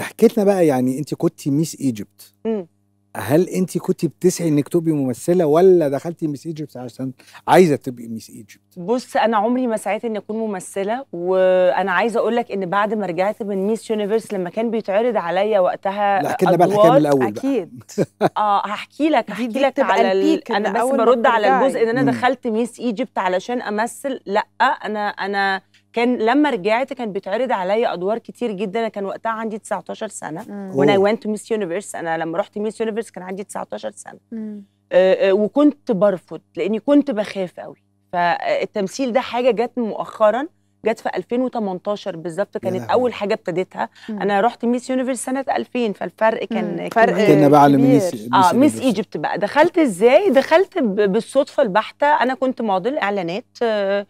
احكي لنا بقى يعني انت كنت ميس ايجيبت هل انت كنت بتسعي انك تبقي ممثله ولا دخلتي ميس ايجيبت عشان عايزه تبقي ميس ايجيبت بص انا عمري ما سعيت اني اكون ممثله وانا عايزه اقول لك ان بعد ما رجعت من ميس يونيفرس لما كان بيتعرض عليا وقتها لا احكي لنا بقى الحكايه من الاول اكيد بقى. اه هحكي لك هحكي لك على ال... انا بس برد على الجزء ان انا دخلت ميس ايجيبت علشان امثل لا انا انا كان لما رجعت كان بيتعرض عليا ادوار كتير جدا انا كان وقتها عندي 19 سنه وانا وانا وانت ميس يونيفرس انا لما رحت ميس يونيفرس كان عندي 19 سنه آه،, آه وكنت برفض لاني كنت بخاف قوي فالتمثيل ده حاجه جت مؤخرا جت في 2018 بالظبط كانت اول حاجه ابتديتها انا رحت ميس يونيفرس سنه 2000 فالفرق كان فرق كنا بقى على ميس اه ميس ايجيبت بقى دخلت ازاي دخلت بالصدفه البحته انا كنت موديل اعلانات آه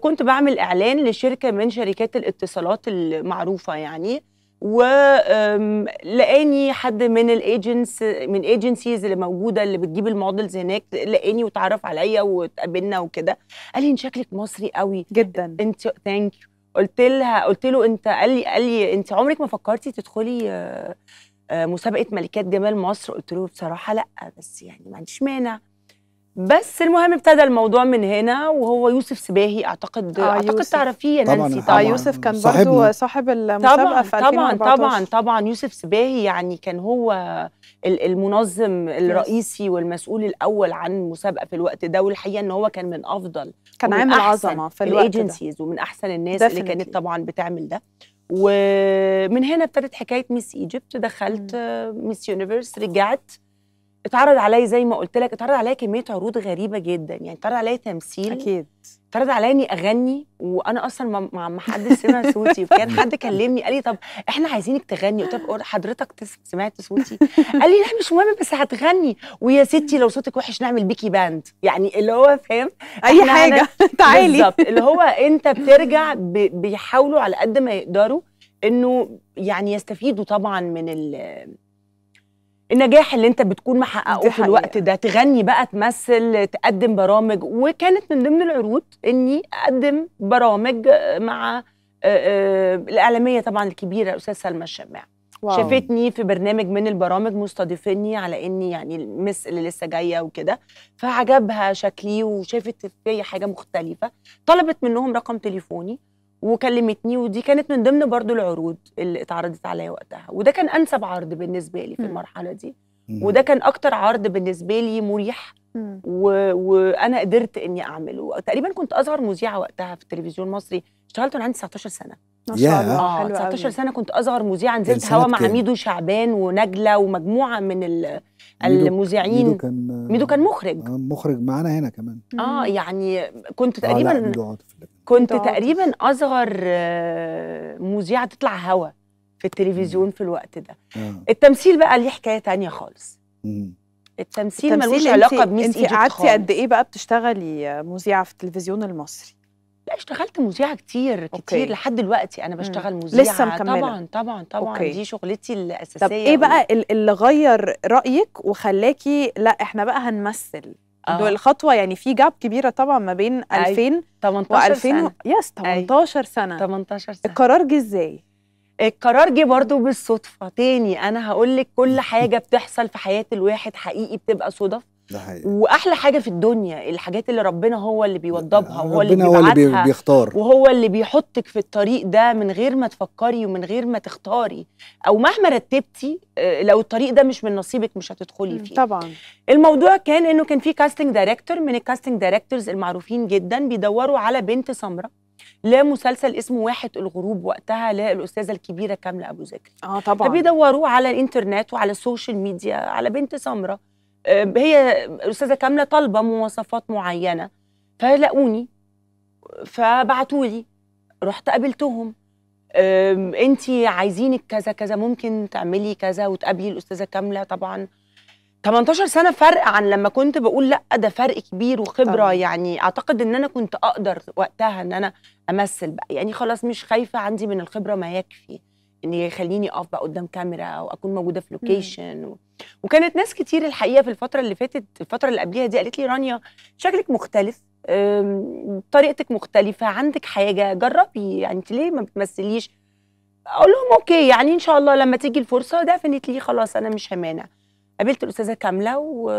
كنت بعمل اعلان لشركه من شركات الاتصالات المعروفه يعني ولقاني حد من الايجنس من ايجنسيز اللي موجوده اللي بتجيب المودلز هناك لقاني وتعرف عليا واتقابلنا وكده قال لي ان شكلك مصري قوي جدا انت ثانك يو قلت لها قلت له انت قال لي قال لي انت عمرك ما فكرتي تدخلي آه، آه، مسابقه ملكات جمال مصر قلت له بصراحه لا بس يعني ما عنديش مانع بس المهم ابتدى الموضوع من هنا وهو يوسف سباهي اعتقد آه اعتقد يوسف. تعرفيه يا نانسي طبعا, طبعا. آه يوسف كان برضه صاحب المسابقه طبعًا في 2014 طبعا طبعا طبعا يوسف سباهي يعني كان هو المنظم الرئيسي والمسؤول الاول عن المسابقه في الوقت ده والحقيقه ان هو كان من افضل كان عامل عظمه في الوقت ده ومن احسن الناس دفنتي. اللي كانت طبعا بتعمل ده ومن هنا ابتدت حكايه ميس ايجيبت دخلت ميس يونيفرس رجعت اتعرض عليا زي ما قلت لك اتعرض عليا كميه عروض غريبه جدا يعني اتعرض عليا تمثيل اكيد اتعرض عليا اني اغني وانا اصلا ما ما حد سمع صوتي وكان حد كلمني قال لي طب احنا عايزينك تغني قلت له حضرتك سمعت صوتي قال لي لا مش مهم بس هتغني ويا ستي لو صوتك وحش نعمل بيكي باند يعني اللي هو فاهم اي حاجه تعالي بالظبط اللي هو انت بترجع بيحاولوا على قد ما يقدروا انه يعني يستفيدوا طبعا من ال النجاح اللي انت بتكون محققه في الوقت ده تغني بقى تمثل تقدم برامج وكانت من ضمن العروض اني اقدم برامج مع آه، آه، الاعلاميه طبعا الكبيره الاستاذ سلمى الشماع شافتني في برنامج من البرامج مستضيفني على اني يعني المس اللي لسه جايه وكده فعجبها شكلي وشافت في حاجه مختلفه طلبت منهم رقم تليفوني وكلمتني ودي كانت من ضمن برضو العروض اللي اتعرضت عليا وقتها وده كان انسب عرض بالنسبه لي في المرحله دي وده كان اكتر عرض بالنسبه لي مريح و... وانا قدرت اني اعمله تقريبا كنت اصغر مذيعه وقتها في التلفزيون المصري اشتغلت وانا عندي 19 سنه ما شاء الله اه 19 سنه كنت اصغر مذيعه نزلت هوا مع ميدو شعبان ونجله ومجموعه من ال... المذيعين ميدو كان ميدو كان مخرج آه، مخرج معانا هنا كمان اه يعني كنت تقريبا آه ميدو عاطف كنت طبعا. تقريبا اصغر آه، مذيعه تطلع هوا في التلفزيون في الوقت ده مم. التمثيل بقى ليه حكايه تانية خالص مم. التمثيل, التمثيل ملوش علاقه بميس انت قعدتي قد ايه بقى بتشتغلي آه، مذيعه في التلفزيون المصري لا اشتغلت مذيعه كتير كتير أوكي. لحد دلوقتي انا بشتغل مذيعه لسه مكمله طبعا طبعا طبعا أوكي. دي شغلتي الاساسيه طب ايه بقى اللي غير رايك وخلاكي لا احنا بقى هنمثل أوه. الخطوه يعني في جاب كبيره طبعا ما بين 2000 18 و2000 يس 18 أي. سنه 18 سنه القرار جه ازاي؟ القرار جه برضه بالصدفه تاني انا هقول لك كل حاجه بتحصل في حياه الواحد حقيقي بتبقى صدف ده حقيقي. واحلى حاجه في الدنيا الحاجات اللي ربنا هو اللي بيوضبها وهو اللي هو اللي بيختار وهو اللي بيحطك في الطريق ده من غير ما تفكري ومن غير ما تختاري او مهما رتبتي آه، لو الطريق ده مش من نصيبك مش هتدخلي فيه طبعا الموضوع كان انه كان في كاستنج دايركتور من الكاستنج دايركتورز المعروفين جدا بيدوروا على بنت سمراء لا مسلسل اسمه واحد الغروب وقتها لا الاستاذه الكبيره كامله ابو زكر اه طبعا فبيدوروا على الانترنت وعلى السوشيال ميديا على بنت سمراء هي استاذه كامله طالبه مواصفات معينه فلاقوني فبعتوا لي رحت قابلتهم انت عايزينك كذا كذا ممكن تعملي كذا وتقابلي الاستاذه كامله طبعا 18 سنه فرق عن لما كنت بقول لا ده فرق كبير وخبره طبعا. يعني اعتقد ان انا كنت اقدر وقتها ان انا امثل بقى يعني خلاص مش خايفه عندي من الخبره ما يكفي ان يخليني اقف بقى قدام كاميرا او اكون موجوده في لوكيشن و... وكانت ناس كتير الحقيقه في الفتره اللي فاتت الفتره اللي قبليها دي قالت لي رانيا شكلك مختلف طريقتك مختلفه عندك حاجه جربي يعني انت ليه ما بتمثليش اقول لهم اوكي يعني ان شاء الله لما تيجي الفرصه لي خلاص انا مش همانة قابلت الاستاذه كامله و...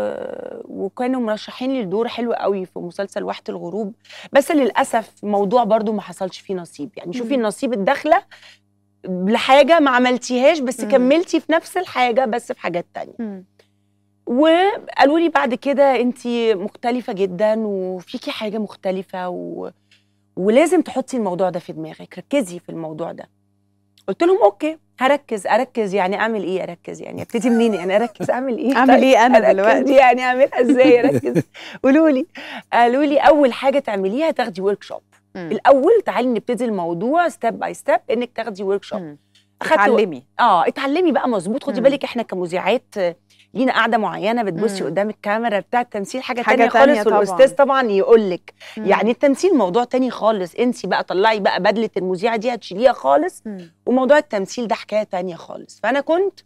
وكانوا مرشحين لي لدور حلو قوي في مسلسل واحه الغروب بس للاسف موضوع برضو ما حصلش فيه نصيب يعني شوفي النصيب الداخله لحاجه ما عملتيهاش بس مم. كملتي في نفس الحاجه بس في حاجات تانية مم. وقالوا لي بعد كده انت مختلفه جدا وفيكي حاجه مختلفه و... ولازم تحطي الموضوع ده في دماغك ركزي في الموضوع ده قلت لهم اوكي هركز اركز يعني اعمل ايه اركز يعني ابتدي منين يعني اركز اعمل ايه اعمل طيب، ايه انا دلوقتي يعني اعملها ازاي اركز قولوا لي قالوا لي اول حاجه تعمليها تاخدي ورك شوب مم. الاول تعالي نبتدي الموضوع ستيب باي ستيب انك تاخدي ورك شوب اتعلمي اه اتعلمي بقى مظبوط خدي بالك احنا كمذيعات لينا قاعده معينه بتبصي قدام الكاميرا بتاع التمثيل حاجه, حاجة تانية, تانية خالص طبعًا. والاستاذ طبعا يقول لك يعني التمثيل موضوع تاني خالص انسي بقى طلعي بقى بدله المذيعه دي هتشيليها خالص مم. وموضوع التمثيل ده حكايه تانية خالص فانا كنت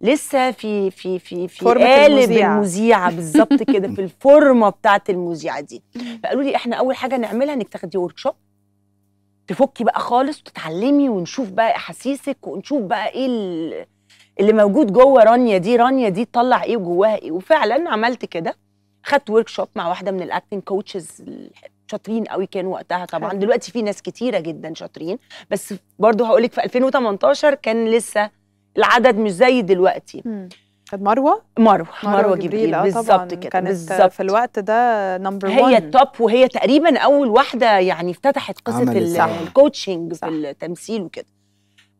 لسه في في في في قالب المذيعه بالظبط كده في الفورمه بتاعه المذيعه دي فقالوا لي احنا اول حاجه نعملها انك تاخدي ورك شوب تفكي بقى خالص وتتعلمي ونشوف بقى احاسيسك ونشوف بقى ايه اللي موجود جوه رانيا دي رانيا دي تطلع ايه وجواها ايه وفعلا عملت كده خدت ورك شوب مع واحده من الاكتنج كوتشز شاطرين قوي كانوا وقتها طبعا حلو. دلوقتي في ناس كتيره جدا شاطرين بس برضو هقول لك في 2018 كان لسه العدد مش زي دلوقتي مم. مروه مروه مروه جبريل, جبريل. آه، بالظبط كده بالظبط في الوقت ده نمبر 1 هي التوب وهي تقريبا اول واحده يعني افتتحت قصه الكوتشنج في التمثيل وكده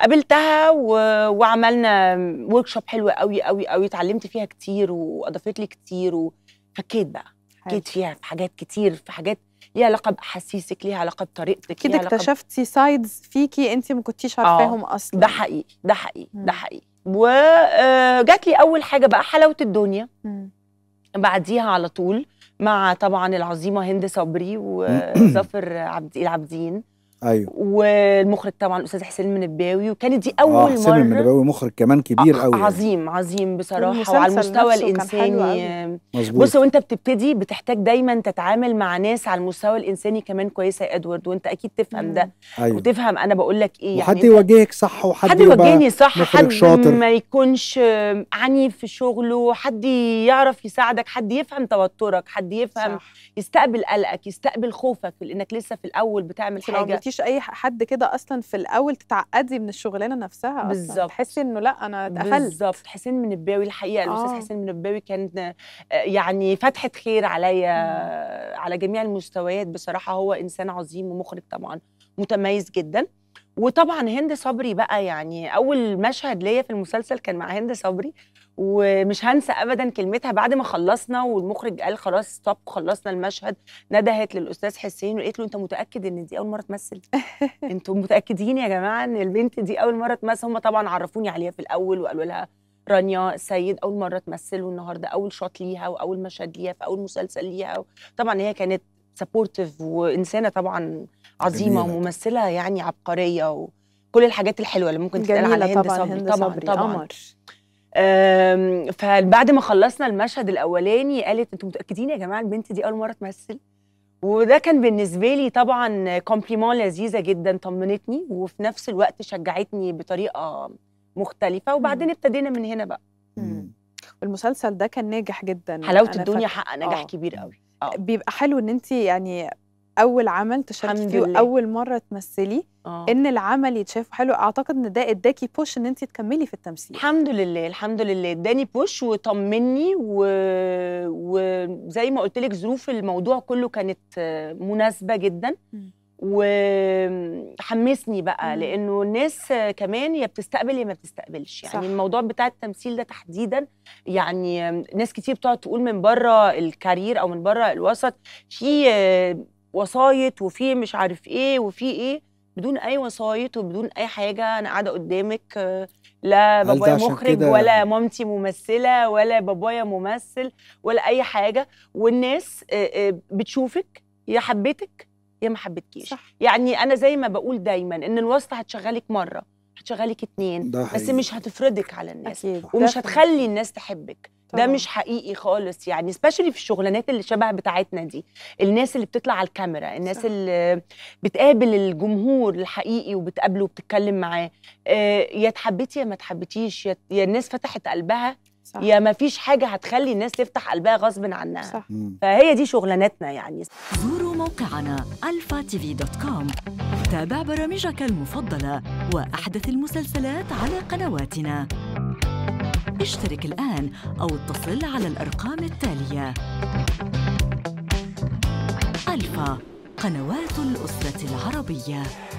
قابلتها و... وعملنا ورك شوب حلو قوي قوي قوي اتعلمت فيها كتير واضافت لي كتير وفكيت بقى فكيت فيها في حاجات كتير في حاجات ليها علاقه باحاسيسك ليها علاقه بطريقتك كده اكتشفتي سايدز فيكي انت ما كنتيش عارفاهم آه، اصلا ده حقيقي ده حقيقي ده حقيقي وجات آه، لي اول حاجه بقى حلاوه الدنيا بعديها على طول مع طبعا العظيمه هند صبري وظافر عبد العابدين ايوه والمخرج طبعا الاستاذ حسين المنباوي وكانت دي اول آه حسين مره حسين المنباوي مخرج كمان كبير قوي آه، يعني. عظيم عظيم بصراحه وعلى المستوى الانساني مظبوط بص وانت بتبتدي بتحتاج دايما تتعامل مع ناس على المستوى الانساني كمان كويسه يا ادوارد وانت اكيد تفهم مم. ده أيوة. وتفهم انا بقول لك ايه وحد يعني يوجهك صح وحد حد يوجهني صح حد شاطر. ما يكونش عنيف في شغله حد يعرف يساعدك حد يفهم توترك حد يفهم صح. يستقبل قلقك يستقبل خوفك لانك لسه في الاول بتعمل حاجه ملكيش اي حد كده اصلا في الاول تتعقدي من الشغلانه نفسها بالظبط تحسي انه لا انا اتقفلت بالظبط آه. حسين منباوي الحقيقه آه. الاستاذ حسين منباوي كان يعني فتحه خير عليا على جميع المستويات بصراحه هو انسان عظيم ومخرج طبعا متميز جدا وطبعا هند صبري بقى يعني اول مشهد ليا في المسلسل كان مع هند صبري ومش هنسى ابدا كلمتها بعد ما خلصنا والمخرج قال خلاص ستوب خلصنا المشهد ندهت للاستاذ حسين وقالت له انت متاكد ان دي اول مره تمثل انتوا متاكدين يا جماعه ان البنت دي اول مره تمثل هم طبعا عرفوني عليها في الاول وقالوا لها رانيا سيد اول مره تمثل والنهارده اول شوط ليها واول مشهد ليها في اول مسلسل ليها طبعا هي كانت سبورتيف وانسانه طبعا عظيمه جميلة. وممثله يعني عبقريه وكل الحاجات الحلوه اللي ممكن تتقال على هند صبري طبعا هند صبري طبعا, طبعًا. فبعد ما خلصنا المشهد الاولاني قالت انتوا متاكدين يا جماعه البنت دي اول مره تمثل وده كان بالنسبه لي طبعا كومبليمون لذيذه جدا طمنتني وفي نفس الوقت شجعتني بطريقه مختلفه وبعدين ابتدينا من هنا بقى المسلسل ده كان ناجح جدا حلاوه الدنيا حقق نجاح آه. كبير قوي أوه. بيبقى حلو ان انت يعني اول عمل تشاركي فيه واول مره تمثلي أوه. ان العمل يتشاف حلو اعتقد ان ده اداكي بوش ان انت تكملي في التمثيل الحمد لله الحمد لله اداني بوش وطمني وزي و... ما قلت لك ظروف الموضوع كله كانت مناسبه جدا م. وحمسني بقى م. لانه الناس كمان يا بتستقبل يا ما بتستقبلش يعني صح. الموضوع بتاع التمثيل ده تحديدا يعني ناس كتير بتقعد تقول من بره الكارير او من بره الوسط في وسايط وفي مش عارف ايه وفي ايه بدون اي وسايط وبدون اي حاجه انا قاعده قدامك لا بابايا مخرج ولا مامتي ممثله ولا بابايا ممثل ولا اي حاجه والناس آه، آه، بتشوفك يا حبيتك يا ما حبيتكيش يعني انا زي ما بقول دايما ان الوسط هتشغلك مره هتشغلك اتنين بس مش هتفرضك على الناس أكيد. ومش هتخلي الناس تحبك طبعا. ده مش حقيقي خالص يعني سبيشالي في الشغلانات اللي شبه بتاعتنا دي الناس اللي بتطلع على الكاميرا الناس صح. اللي بتقابل الجمهور الحقيقي وبتقابله وبتتكلم معاه آه، يا اتحبيتي يا ما اتحبيتيش يا الناس فتحت قلبها صح. يا ما فيش حاجه هتخلي الناس تفتح قلبها غصب عنها صح. فهي دي شغلانتنا يعني زوروا موقعنا كوم تابع برامجك المفضله وأحدث المسلسلات على قنواتنا اشترك الآن أو اتصل على الأرقام التالية ألفا قنوات الأسرة العربية